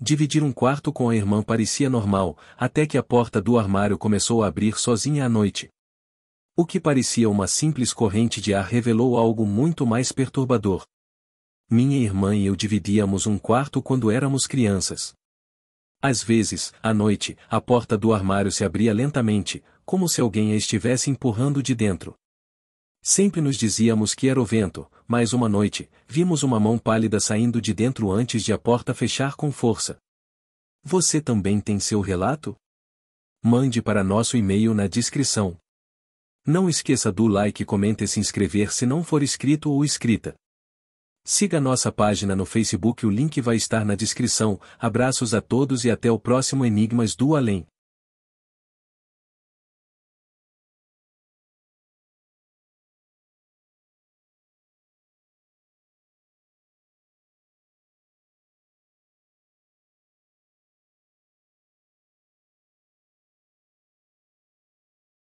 Dividir um quarto com a irmã parecia normal, até que a porta do armário começou a abrir sozinha à noite. O que parecia uma simples corrente de ar revelou algo muito mais perturbador. Minha irmã e eu dividíamos um quarto quando éramos crianças. Às vezes, à noite, a porta do armário se abria lentamente, como se alguém a estivesse empurrando de dentro. Sempre nos dizíamos que era o vento, mais uma noite, vimos uma mão pálida saindo de dentro antes de a porta fechar com força. Você também tem seu relato? Mande para nosso e-mail na descrição. Não esqueça do like, comente e se inscrever se não for inscrito ou inscrita. Siga nossa página no Facebook, o link vai estar na descrição. Abraços a todos e até o próximo Enigmas do Além.